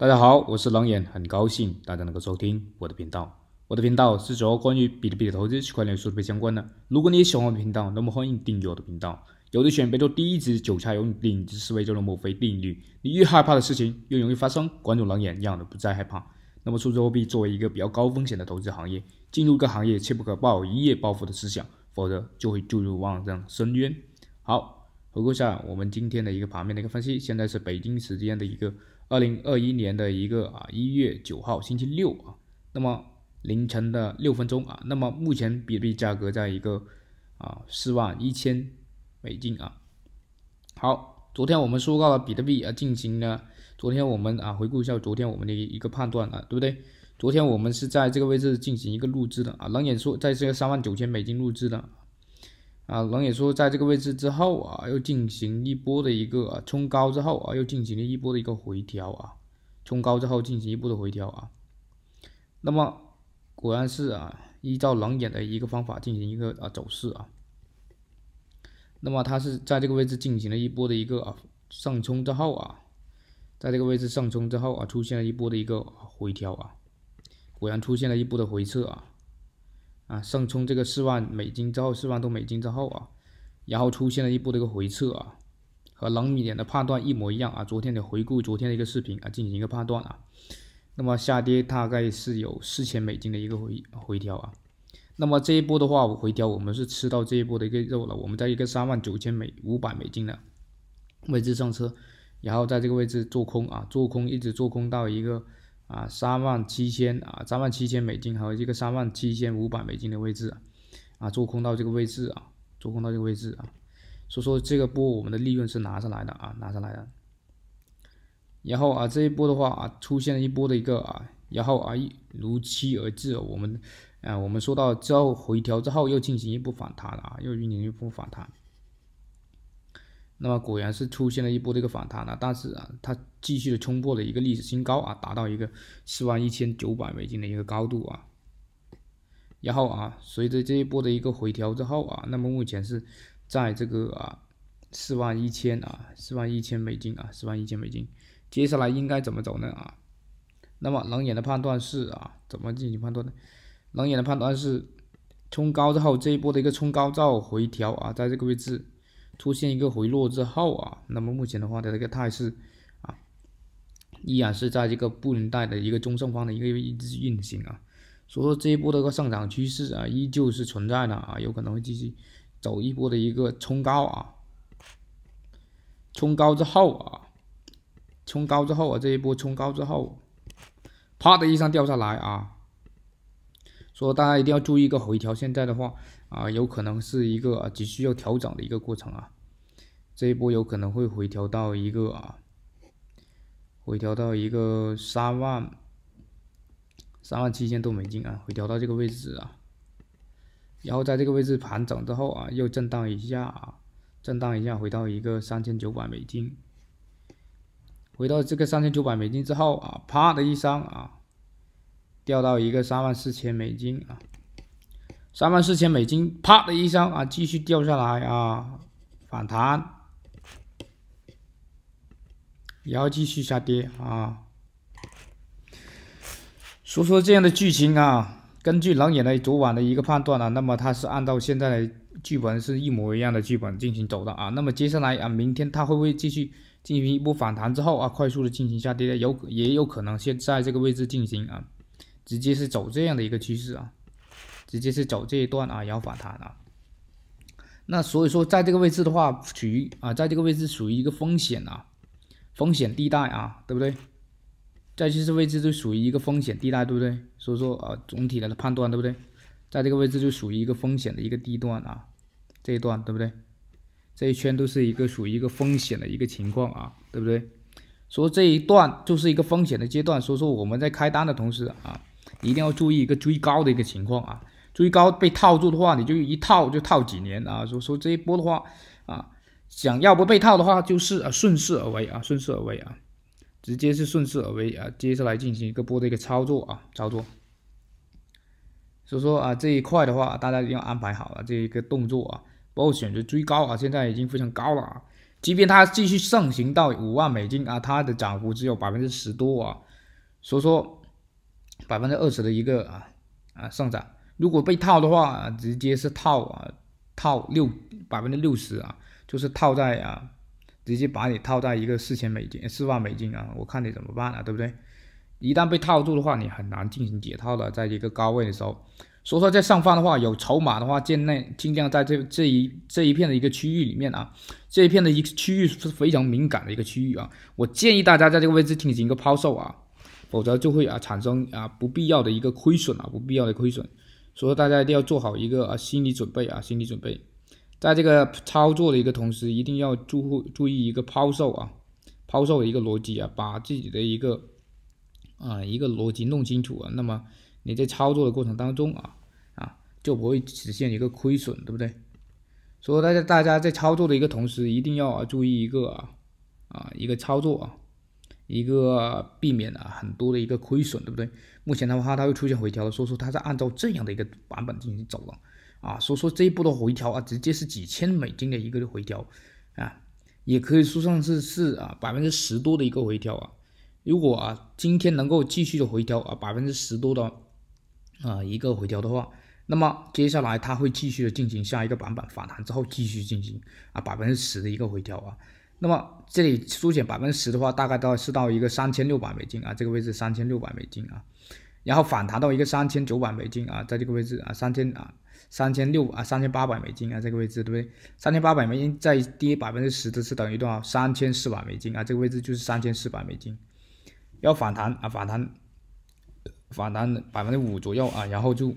大家好，我是冷眼，很高兴大家能够收听我的频道。我的频道是主要关于比特币的投资、区块链、数字货币相关的。如果你也喜欢我的频道，那么欢迎订阅我的频道。有的选别做第一只韭菜，用顶级思维中的墨菲定律，你越害怕的事情越容易发生。关注冷眼，让你不再害怕。那么，数字货币作为一个比较高风险的投资行业，进入各行业切不可抱一夜暴富的思想，否则就会坠入万丈深渊。好。回顾一下我们今天的一个盘面的一个分析，现在是北京时间的一个二零二一年的一个啊一月九号星期六啊，那么凌晨的六分钟啊，那么目前比特币价格在一个啊四万一千美金啊。好，昨天我们说到了比特币啊进行了，昨天我们啊回顾一下昨天我们的一个判断啊，对不对？昨天我们是在这个位置进行一个录制的啊，冷眼说在这个三万九千美金录制的。啊，冷眼说，在这个位置之后啊，又进行一波的一个冲高之后啊，又进行了一波的一个回调啊，冲高之后进行一波的回调啊。那么，果然是啊，依照冷眼的一个方法进行一个啊走势啊。那么，它是在这个位置进行了一波的一个啊上冲之后啊，在这个位置上冲之后啊，出现了一波的一个回调啊，果然出现了一波的回撤啊。啊，上冲这个四万美金之后，四万多美金之后啊，然后出现了一波的一个回撤啊，和冷米点的判断一模一样啊。昨天的回顾，昨天的一个视频啊，进行一个判断啊。那么下跌大概是有四千美金的一个回回调啊。那么这一波的话，我回调我们是吃到这一波的一个肉了。我们在一个三万九千美五百美金的位置上车，然后在这个位置做空啊，做空一直做空到一个。啊，三万七千啊，三万七千美金和一个三万七千五百美金的位置啊，啊，做空到这个位置啊，做空到这个位置啊，所以说这个波我们的利润是拿上来的啊，拿上来的。然后啊，这一波的话啊，出现了一波的一个啊，然后啊，如期而至，我们，啊，我们说到之后回调之后又进行一波反弹了啊，又进行一波反弹。那么果然是出现了一波这个反弹了，但是啊，它继续的冲破了一个历史新高啊，达到一个四万一千九百美金的一个高度啊。然后啊，随着这一波的一个回调之后啊，那么目前是在这个啊四万一千啊四万一千美金啊四万一千美金，接下来应该怎么走呢啊？那么冷眼的判断是啊，怎么进行判断呢？冷眼的判断是冲高之后这一波的一个冲高之后回调啊，在这个位置。出现一个回落之后啊，那么目前的话的这个态势啊，依然是在这个布林带的一个中上方的一个运行啊，所以说这一波的一个上涨趋势啊，依旧是存在的啊，有可能会继续走一波的一个冲高啊，冲高之后啊，冲高之后啊，这一波冲高之后，啪的一声掉下来啊，所以大家一定要注意一个回调，现在的话。啊，有可能是一个啊，急需要调整的一个过程啊。这一波有可能会回调到一个啊，回调到一个三万、三万七千多美金啊，回调到这个位置啊。然后在这个位置盘整之后啊，又震荡一下啊，震荡一下回到一个三千九百美金，回到这个三千九百美金之后啊，啪的一声啊，掉到一个三万四千美金啊。三万四千美金，啪的一声啊，继续掉下来啊，反弹，然后继续下跌啊。所以说这样的剧情啊，根据冷眼的昨晚的一个判断啊，那么它是按照现在的剧本是一模一样的剧本进行走的啊。那么接下来啊，明天它会不会继续进行一波反弹之后啊，快速的进行下跌有也有可能现在这个位置进行啊，直接是走这样的一个趋势啊。直接是走这一段啊，然后反弹啊。那所以说，在这个位置的话，属于啊，在这个位置属于一个风险啊，风险地带啊，对不对？在这是位置就属于一个风险地带，对不对？所以说啊，总体的判断对不对？在这个位置就属于一个风险的一个地段啊，这一段对不对？这一圈都是一个属于一个风险的一个情况啊，对不对？说这一段就是一个风险的阶段，所以说我们在开单的同时啊，一定要注意一个追高的一个情况啊。追高被套住的话，你就一套就套几年啊！所以说这一波的话啊，想要不被套的话，就是啊顺势而为啊，顺势而为啊，直接是顺势而为啊，接下来进行一个波的一个操作啊，操作。所以说啊，这一块的话，大家一定要安排好了这一个动作啊，包括选择追高啊，现在已经非常高了啊，即便它继续上行到五万美金啊，它的涨幅只有百分之十多啊，所以说百分之二十的一个啊啊上涨。如果被套的话，直接是套啊，套六百分之六十啊，就是套在啊，直接把你套在一个四千美金、四万美金啊，我看你怎么办啊，对不对？一旦被套住的话，你很难进行解套的，在一个高位的时候，所以说在上方的话，有筹码的话，建内尽量在这这一这一片的一个区域里面啊，这一片的一区域是非常敏感的一个区域啊，我建议大家在这个位置进行一个抛售啊，否则就会啊产生啊不必要的一个亏损啊，不必要的亏损。所以大家一定要做好一个啊心理准备啊心理准备，在这个操作的一个同时，一定要注注意一个抛售啊抛售的一个逻辑啊，把自己的一个啊一个逻辑弄清楚啊，那么你在操作的过程当中啊啊就不会实现一个亏损，对不对？所以大家大家在操作的一个同时，一定要啊注意一个啊啊一个操作啊。一个避免啊很多的一个亏损，对不对？目前的话它会出现回调，所以说它是按照这样的一个版本进行走了啊，所以说这一波的回调啊，直接是几千美金的一个回调啊，也可以说上是是啊百分之十多的一个回调啊。如果啊今天能够继续的回调啊百分之十多的啊一个回调的话，那么接下来它会继续的进行下一个版本反弹之后继续进行啊百分之十的一个回调啊。那么这里缩减百分之十的话，大概到是到一个三千六百美金啊，这个位置三千六百美金啊，然后反弹到一个三千九百美金啊，在这个位置啊，三千啊三千六啊三千八百美金啊，这个位置对不对？三千八百美金再跌百分之十的是等于多少？三千四百美金啊，这个位置就是三千四百美金，要反弹啊反弹反弹百分之五左右啊，然后就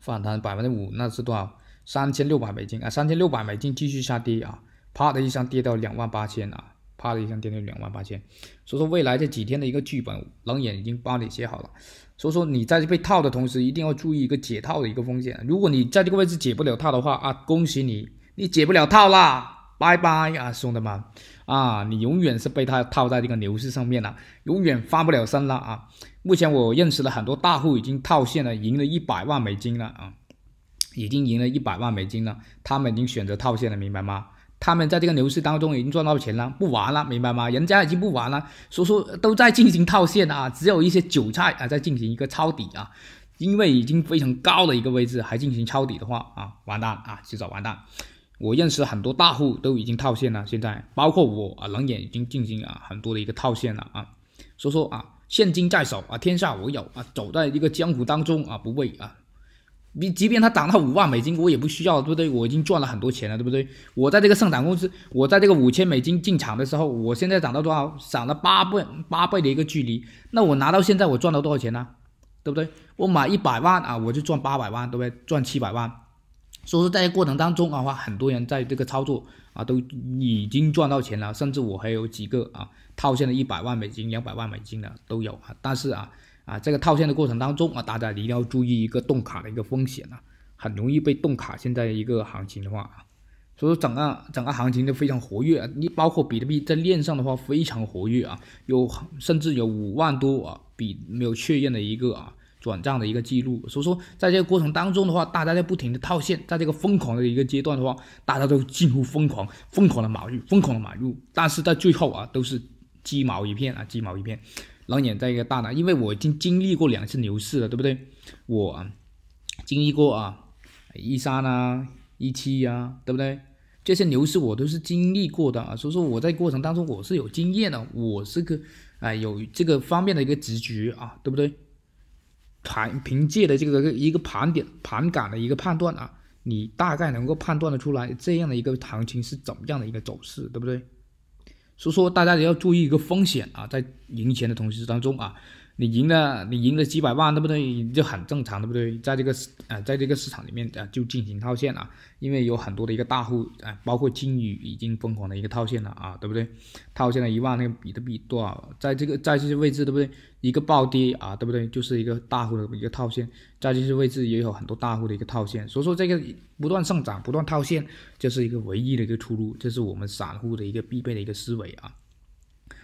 反弹百分之五，那是多少？三千六百美金啊，三千六百美金继续下跌啊。啪的一声跌到两万八千啊！啪的一声跌到两万八千，所以说未来这几天的一个剧本，冷眼已经帮你写好了。所以说你在被套的同时，一定要注意一个解套的一个风险。如果你在这个位置解不了套的话啊，恭喜你，你解不了套啦，拜拜啊，兄弟们啊，你永远是被他套在这个牛市上面了，永远翻不了身了啊！目前我认识了很多大户已经套现了，赢了一百万美金了啊，已经赢了一百万美金了，他们已经选择套现了，明白吗？他们在这个牛市当中已经赚到钱了，不玩了，明白吗？人家已经不玩了，所以说都在进行套现啊，只有一些韭菜啊在进行一个抄底啊，因为已经非常高的一个位置，还进行抄底的话啊，完蛋啊，至少完蛋。我认识很多大户都已经套现了，现在包括我啊，冷眼已经进行啊很多的一个套现了啊，所以说啊，现金在手啊，天下我有啊，走在一个江湖当中啊，不畏啊。你即便它涨到五万美金，我也不需要，对不对？我已经赚了很多钱了，对不对？我在这个上涨公司，我在这个五千美金进场的时候，我现在涨到多少？涨了八倍，八倍的一个距离。那我拿到现在，我赚到多少钱呢？对不对？我买一百万啊，我就赚八百万，对不对？赚七百万。所以说，在这过程当中的话很多人在这个操作啊，都已经赚到钱了，甚至我还有几个啊套现了一百万美金、两百万美金的都有啊。但是啊。啊，这个套现的过程当中啊，大家一定要注意一个动卡的一个风险啊，很容易被动卡。现在一个行情的话啊，所以说整个整个行情都非常活跃，啊，你包括比特币在链上的话非常活跃啊，有甚至有五万多啊比没有确认的一个啊转账的一个记录。所以说在这个过程当中的话，大家在不停的套现，在这个疯狂的一个阶段的话，大家都近乎疯狂疯狂的买入，疯狂的买入，但是在最后啊，都是鸡毛一片啊，鸡毛一片。老眼在一个大呢，因为我已经经历过两次牛市了，对不对？我经历过啊，一三啊，一七呀，对不对？这些牛市我都是经历过的啊，所以说我在过程当中我是有经验的，我是个哎有这个方面的一个直觉啊，对不对？盘凭借的这个一个盘点盘感的一个判断啊，你大概能够判断的出来这样的一个行情是怎么样的一个走势，对不对？所以说，大家也要注意一个风险啊，在赢钱的同时当中啊。你赢了，你赢了几百万，对不对？就很正常，对不对？在这个市啊，在这个市场里面啊，就进行套现了，因为有很多的一个大户啊，包括金鱼已经疯狂的一个套现了啊，对不对？套现了一万那个比特币多少？在这个在这些位置，对不对？一个暴跌啊，对不对？就是一个大户的一个套现，在这些位置也有很多大户的一个套现，所以说这个不断上涨、不断套现，这是一个唯一的一个出路，这是我们散户的一个必备的一个思维啊！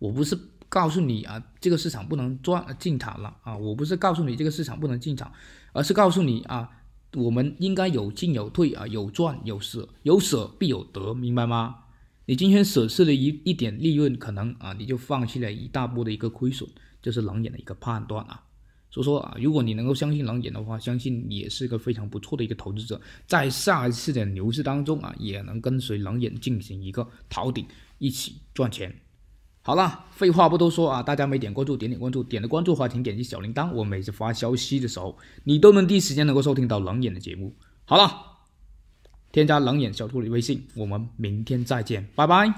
我不是。告诉你啊，这个市场不能赚进场了啊！我不是告诉你这个市场不能进场，而是告诉你啊，我们应该有进有退啊，有赚有舍，有舍必有得，明白吗？你今天舍弃了一一点利润，可能啊你就放弃了一大波的一个亏损，就是冷眼的一个判断啊。所以说啊，如果你能够相信冷眼的话，相信也是一个非常不错的一个投资者，在下一次的牛市当中啊，也能跟随冷眼进行一个逃顶，一起赚钱。好了，废话不多说啊！大家没点关注，点点关注。点了关注的话，请点击小铃铛，我每次发消息的时候，你都能第一时间能够收听到冷眼的节目。好了，添加冷眼小兔理微信，我们明天再见，拜拜。